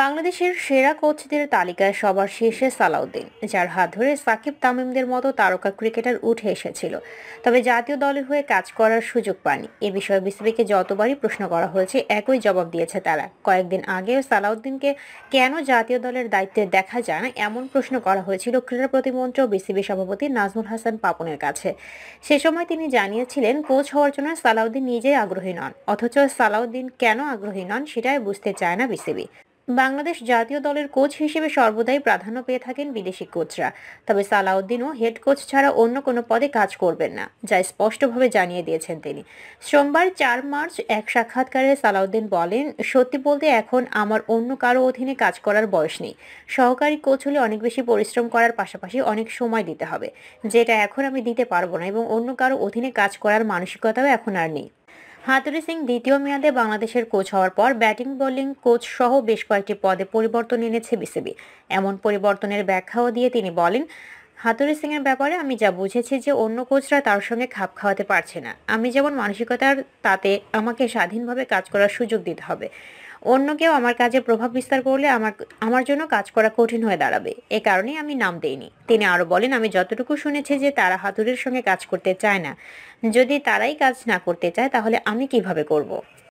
বাংলাদেশের সেরা কোচদের তালিকায় সবার শীর্ষে সালাউদ্দিন যার হাত ধরে সাকিব তামিমদের মতো তারকা ক্রিকেটার উঠে এসেছিল তবে জাতীয় দলের হয়ে কাজ করার সুযোগ পায়নি এ বিষয়ে বিসিবিকে যতবারই প্রশ্ন করা হয়েছে একই জবাব দিয়েছে তারা কয়েকদিন আগেও সালাউদ্দিনকে কেন জাতীয় দলের দায়িত্বে দেখা যায় না এমন প্রশ্ন করা হয়েছিল ক্রীড়া প্রতিমন্ত্রী ও বিসিবি সভাপতি নাজমুল হাসান পাপনের কাছে সে সময় তিনি জানিয়েছিলেন কোচ হওয়ার জন্য সালাউদ্দিন নিজেই আগ্রহী নন অথচ সালাউদ্দিন কেন আগ্রহী নন সেটাই বুঝতে চায় না বিসিবি বাংলাদেশ জাতীয় দলের কোচ হিসেবে সর্বদাই প্রাধান্য পেয়ে থাকেন বিদেশি কোচরা তবে সালাউদ্দিনও হেড কোচ ছাড়া অন্য কোনো পদে কাজ করবেন না যা স্পষ্টভাবে জানিয়ে দিয়েছেন তিনি সোমবার চার মার্চ এক সাক্ষাৎকারে সালাউদ্দিন বলেন সত্যি বলতে এখন আমার অন্য কারো অধীনে কাজ করার বয়স নেই সহকারী কোচ হলে অনেক বেশি পরিশ্রম করার পাশাপাশি অনেক সময় দিতে হবে যেটা এখন আমি দিতে পারবো না এবং অন্য কারো অধীনে কাজ করার মানসিকতাও এখন আর নেই হাতুরি সিং দ্বিতীয় মেয়াদে বাংলাদেশের কোচ হওয়ার পর ব্যাটিং বোলিং কোচ সহ বেশ কয়েকটি পদে পরিবর্তন এনেছে বিসিবি এমন পরিবর্তনের ব্যাখ্যাও দিয়ে তিনি বলেন হাতুরি সিংয়ের ব্যাপারে আমি যা বুঝেছি যে অন্য কোচরা তার সঙ্গে খাপ খাওয়াতে পারছে না আমি যেমন মানসিকতার তাতে আমাকে স্বাধীনভাবে কাজ করার সুযোগ দিতে হবে অন্য কেউ আমার কাজে প্রভাব বিস্তার করলে আমার আমার জন্য কাজ করা কঠিন হয়ে দাঁড়াবে এ কারণে আমি নাম দেইনি তিনি আরও বলেন আমি যতটুকু শুনেছি যে তারা হাতুরির সঙ্গে কাজ করতে চায় না যদি তারাই কাজ না করতে চায় তাহলে আমি কিভাবে করব।